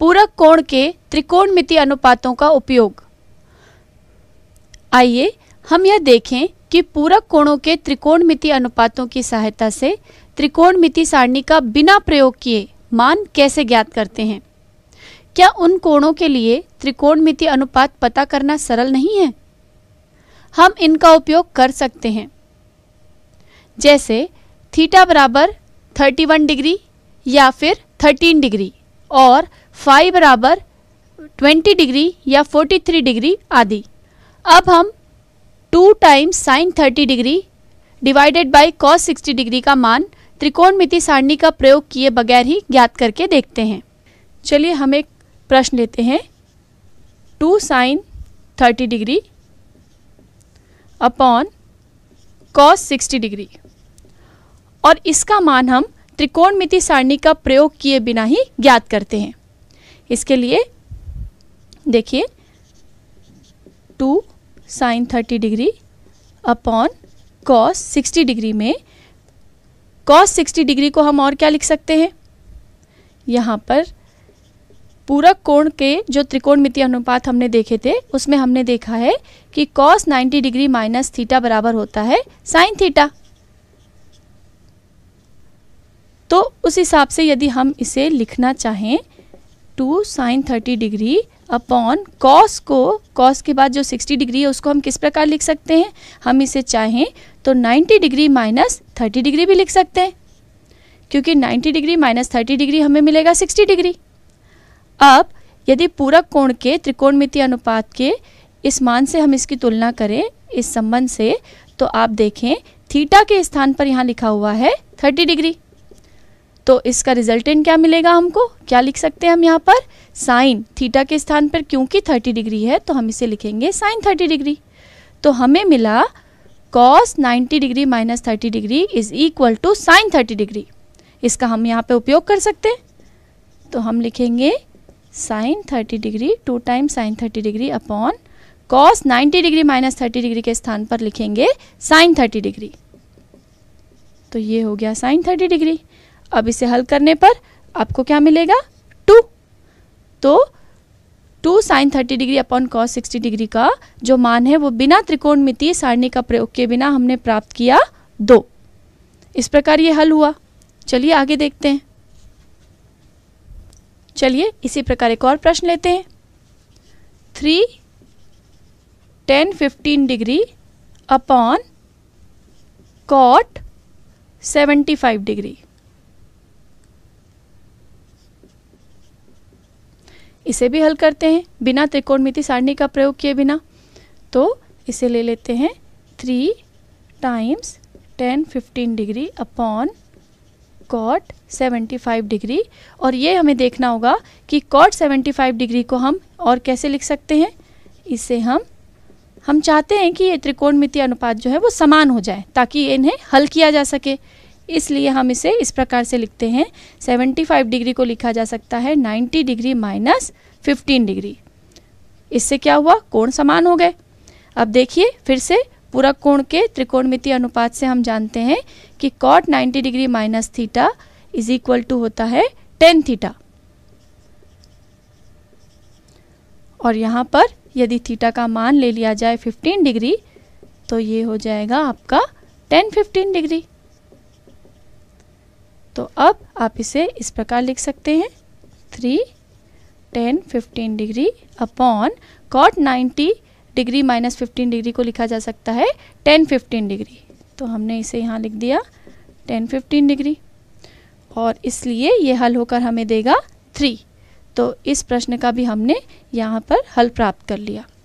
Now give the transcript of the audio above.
पूरक कोण के त्रिकोणमितीय अनुपातों का उपयोग आइए हम यह देखें कि पूरक कोणों के त्रिकोणमितीय अनुपातों की सहायता से त्रिकोणमिति सारणी का बिना प्रयोग किए मान कैसे ज्ञात करते हैं क्या उन कोणों के लिए त्रिकोणमिति अनुपात पता करना सरल नहीं है हम इनका उपयोग कर सकते हैं जैसे थीटा बराबर 31 डिग्री या फिर 13 डिग्री और फाइव बराबर ट्वेंटी डिग्री या फोर्टी थ्री डिग्री आदि अब हम two times sine thirty degree divided by cos sixty degree का मान त्रिकोणमिति सारणी का प्रयोग किए बगैर ही ज्ञात करके देखते हैं चलिए हम एक प्रश्न लेते हैं two sine thirty degree upon cos sixty degree और इसका मान हम त्रिकोणमिति सारणी का प्रयोग किए बिना ही ज्ञात करते हैं इसके लिए देखिए two sine thirty degree upon cos sixty degree में कॉस सिक्सटी डिग्री को हम और क्या लिख सकते हैं यहाँ पर पूरक कोण के जो मिति अनुपात हमने देखे थे उसमें हमने देखा है कि कॉस 90 डिग्री माइनस थीटा बराबर होता है साइन थीटा तो उस हिसाब से यदि हम इसे लिखना चाहें two sine thirty degree upon cos को कॉस के बाद जो 60 डिग्री है उसको हम किस प्रकार लिख सकते हैं हम इसे चाहें तो 90 डिग्री माइनस थर्टी डिग्री भी लिख सकते हैं क्योंकि 90 डिग्री माइनस थर्टी डिग्री हमें मिलेगा 60 डिग्री अब यदि पूरक कोण के त्रिकोणमितीय अनुपात के इस मान से हम इसकी तुलना करें इस संबंध से तो आप देखें थीटा के स्थान पर यहाँ लिखा हुआ है थर्टी डिग्री तो इसका रिजल्टेंट क्या मिलेगा हमको क्या लिख सकते हैं हम यहाँ पर साइन थीटा के स्थान पर क्योंकि 30 डिग्री है तो हम इसे लिखेंगे साइन 30 डिग्री तो हमें मिला cos 90 degree minus thirty degree is equal to sine 30 degree इसका हम यहाँ पे उपयोग कर सकते हैं तो हम लिखेंगे sine 30 degree two time sine 30 degree upon cos 90 degree minus thirty degree के स्थान पर लिखेंगे साइन 30 डिग्री तो ये हो गया साइन 30 डिग्री अब इसे हल करने पर आपको क्या मिलेगा टू तो two sine thirty degree upon cos sixty degree का जो मान है वो बिना मिति सारणी का प्रयोग के बिना हमने प्राप्त किया दो इस प्रकार ये हल हुआ चलिए आगे देखते हैं चलिए इसी प्रकार एक और प्रश्न लेते हैं three ten fifteen degree upon cot seventy five degree इसे भी हल करते हैं बिना त्रिकोणमिति सारणी का प्रयोग किए बिना तो इसे ले लेते हैं three times ten fifteen degree upon cot seventy five degree और ये हमें देखना होगा कि कॉट सेवेंटी फाइव डिग्री को हम और कैसे लिख सकते हैं इसे हम हम चाहते हैं कि ये त्रिकोणमिति अनुपात जो है वो समान हो जाए ताकि इन्हें हल किया जा सके इसलिए हम इसे इस प्रकार से लिखते हैं 75 डिग्री को लिखा जा सकता है 90 डिग्री माइनस 15 डिग्री इससे क्या हुआ कोण समान हो गए अब देखिए फिर से पूरक कोण के त्रिकोणमितीय अनुपात से हम जानते हैं कि cot 90 degree minus theta is equal to होता है टेन थीटा और यहाँ पर यदि थीटा का मान ले लिया जाए 15 डिग्री तो ये हो जाएगा आपका 10 15 डिग्री तो अब आप इसे इस प्रकार लिख सकते हैं three ten fifteen degree upon cot ninety degree minus fifteen degree को लिखा जा सकता है टेन फिफ्टीन डिग्री तो हमने इसे यहाँ लिख दिया टेन फिफ्टीन डिग्री और इसलिए ये हल होकर हमें देगा थ्री तो इस प्रश्न का भी हमने यहाँ पर हल प्राप्त कर लिया